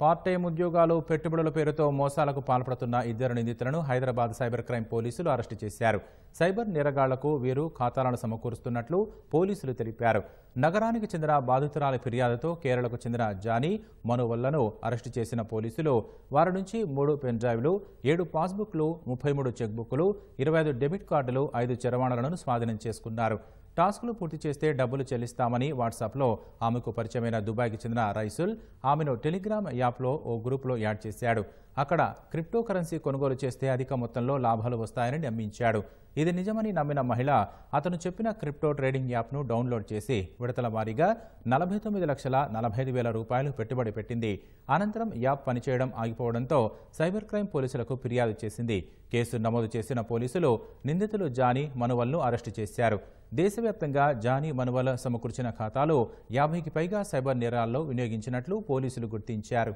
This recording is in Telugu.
పార్ట్ టైం ఉద్యోగాలు పెట్టుబడుల పేరుతో మోసాలకు పాల్పడుతున్న ఇద్దరు నిందితులను హైదరాబాద్ సైబర్ క్రైమ్ పోలీసులు అరెస్టు చేశారు సైబర్ నిరగాళ్లకు వీరు ఖాతాలను సమకూరుస్తున్నట్లు పోలీసులు తెలిపారు నగరానికి చెందిన బాధితురాలి ఫిర్యాదుతో కేరళకు చెందిన జానీ మనువల్లను అరెస్టు చేసిన పోలీసులు వారి నుంచి మూడు పెన్డ్రైవ్లు ఏడు పాస్బుక్లు ముప్పై మూడు చెక్బుక్లు ఇరవై ఐదు డెబిట్ కార్డులు ఐదు చరవాణలను స్వాధీనం చేసుకున్నారు టాస్కులు పూర్తి చేస్తే డబ్బులు చెల్లిస్తామని వాట్సాప్లో ఆమెకు పరిచయమైన దుబాయ్కి చెందిన రైసుల్ ఆమెను టెలిగ్రామ్ యాప్లో ఓ గ్రూప్లో యాడ్ చేశాడు అక్కడ క్రిప్టో కరెన్సీ కొనుగోలు చేస్తే అధిక మొత్తంలో లాభాలు వస్తాయని నమ్మించాడు ఇది నిజమని నమ్మిన మహిళ అతను చెప్పిన క్రిప్టో ట్రేడింగ్ యాప్ను డౌన్లోడ్ చేసి విడతల వారీగా నలభై తొమ్మిది లక్షల నలభై ఐదు వేల రూపాయలు పెట్టుబడి పెట్టింది అనంతరం యాప్ పనిచేయడం ఆగిపోవడంతో సైబర్ క్రైమ్ పోలీసులకు ఫిర్యాదు చేసింది కేసు నమోదు చేసిన పోలీసులు నిందితులు జానీ మనువల్ను అరెస్టు చేశారు దేశవ్యాప్తంగా జానీ మనువల్ సమకూర్చిన ఖాతాలో యాభైకి పైగా సైబర్ నేరాల్లో వినియోగించినట్లు పోలీసులు గుర్తించారు